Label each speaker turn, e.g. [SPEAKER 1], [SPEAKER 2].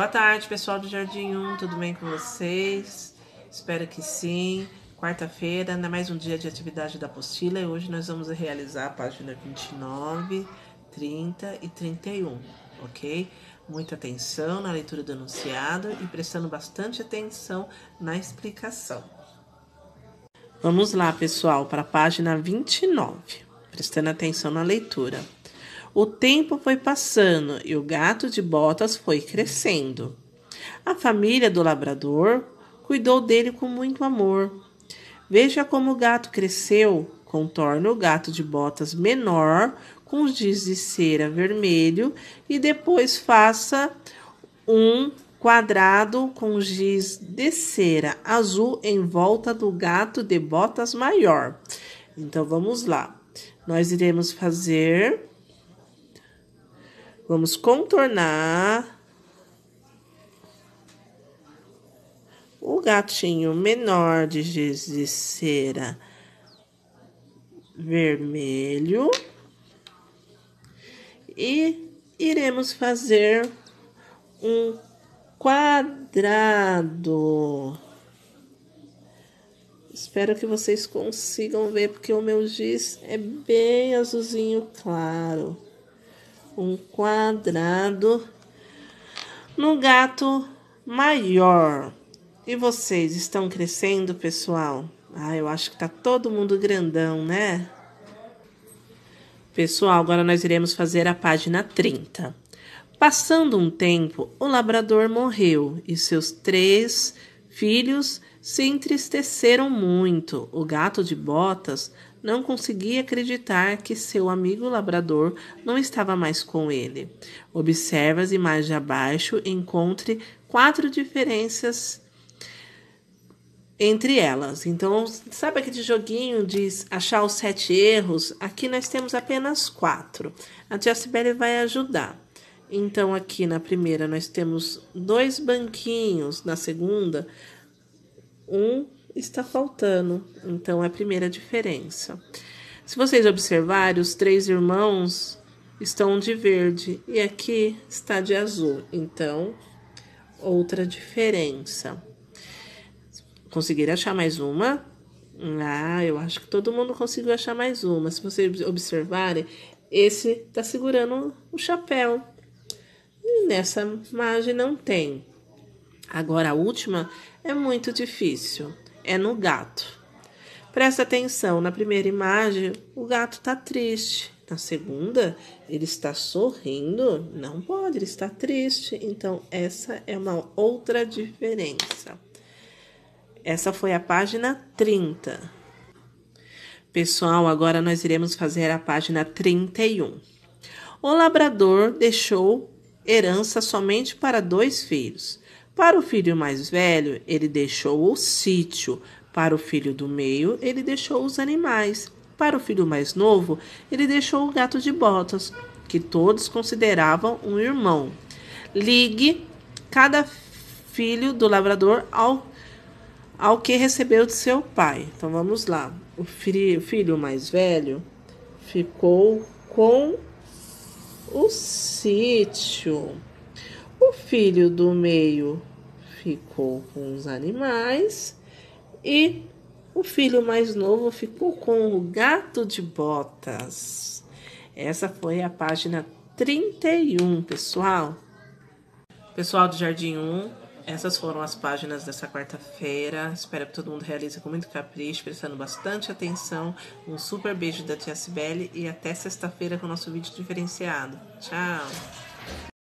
[SPEAKER 1] Boa tarde, pessoal do Jardim 1, tudo bem com vocês? Espero que sim. Quarta-feira, ainda mais um dia de atividade da apostila e hoje nós vamos realizar a página 29, 30 e 31, ok? Muita atenção na leitura do enunciado e prestando bastante atenção na explicação. Vamos lá, pessoal, para a página 29, prestando atenção na leitura. O tempo foi passando e o gato de botas foi crescendo. A família do labrador cuidou dele com muito amor. Veja como o gato cresceu, contorna o gato de botas menor com giz de cera vermelho e depois faça um quadrado com giz de cera azul em volta do gato de botas maior. Então vamos lá. Nós iremos fazer Vamos contornar o gatinho menor de giz de cera vermelho e iremos fazer um quadrado. Espero que vocês consigam ver, porque o meu giz é bem azulzinho claro um quadrado no gato maior. E vocês estão crescendo, pessoal? Ah, eu acho que tá todo mundo grandão, né? Pessoal, agora nós iremos fazer a página 30. Passando um tempo, o labrador morreu e seus três filhos se entristeceram muito. O gato de botas não conseguia acreditar que seu amigo labrador não estava mais com ele. Observe as imagens abaixo e encontre quatro diferenças entre elas. Então, sabe aquele joguinho de achar os sete erros? Aqui nós temos apenas quatro. A tia Sibeli vai ajudar. Então, aqui na primeira nós temos dois banquinhos, na segunda, um está faltando. Então, é a primeira diferença. Se vocês observarem, os três irmãos estão de verde e aqui está de azul. Então, outra diferença. Conseguiram achar mais uma? Ah, eu acho que todo mundo conseguiu achar mais uma. Se vocês observarem, esse está segurando o chapéu. E nessa margem não tem. Agora, a última é muito difícil é no gato. Presta atenção, na primeira imagem o gato está triste, na segunda ele está sorrindo, não pode, ele está triste. Então essa é uma outra diferença. Essa foi a página 30. Pessoal, agora nós iremos fazer a página 31. O labrador deixou herança somente para dois filhos. Para o filho mais velho, ele deixou o sítio. Para o filho do meio, ele deixou os animais. Para o filho mais novo, ele deixou o gato de botas, que todos consideravam um irmão. Ligue cada filho do lavrador ao, ao que recebeu de seu pai. Então vamos lá. O filho mais velho ficou com o sítio. O filho do meio ficou com os animais e o filho mais novo ficou com o gato de botas. Essa foi a página 31, pessoal. Pessoal do Jardim 1, essas foram as páginas dessa quarta-feira. Espero que todo mundo realize com muito capricho, prestando bastante atenção. Um super beijo da Tia Cibele e até sexta-feira com o nosso vídeo diferenciado. Tchau!